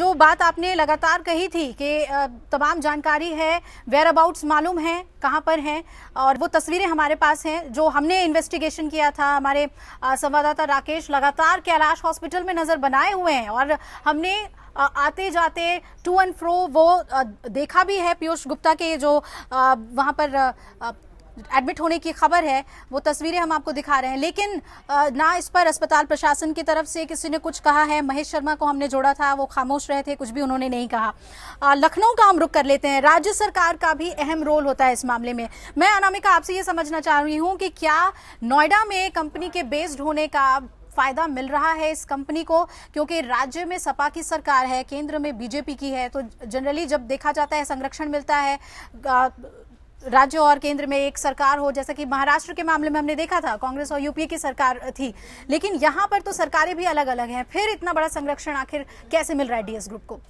जो बात आपने लगातार कही थी कि तमाम जानकारी है वेयर अबाउट्स मालूम है कहाँ पर हैं और वो तस्वीरें हमारे पास हैं जो हमने इन्वेस्टिगेशन किया था हमारे संवाददाता राकेश लगातार कैलाश हॉस्पिटल में नज़र बनाए हुए हैं और हमने आते जाते टू एंड फ्रो वो देखा भी है पीयूष गुप्ता के जो वहाँ पर एडमिट होने की खबर है वो तस्वीरें हम आपको दिखा रहे हैं लेकिन ना इस पर अस्पताल प्रशासन की तरफ से किसी ने कुछ कहा है महेश शर्मा को हमने जोड़ा था वो खामोश रहे थे कुछ भी उन्होंने नहीं कहा लखनऊ का हम रुख कर लेते हैं राज्य सरकार का भी अहम रोल होता है इस मामले में मैं अनामिका आपसे ये समझना चाह रही हूँ कि क्या नोएडा में कंपनी के बेस्ड होने का फायदा मिल रहा है इस कंपनी को क्योंकि राज्य में सपा की सरकार है केंद्र में बीजेपी की है तो जनरली जब देखा जाता है संरक्षण मिलता है राज्य और केंद्र में एक सरकार हो जैसा कि महाराष्ट्र के मामले में हमने देखा था कांग्रेस और यूपीए की सरकार थी लेकिन यहाँ पर तो सरकारें भी अलग अलग हैं फिर इतना बड़ा संरक्षण आखिर कैसे मिल रहा है डीएस ग्रुप को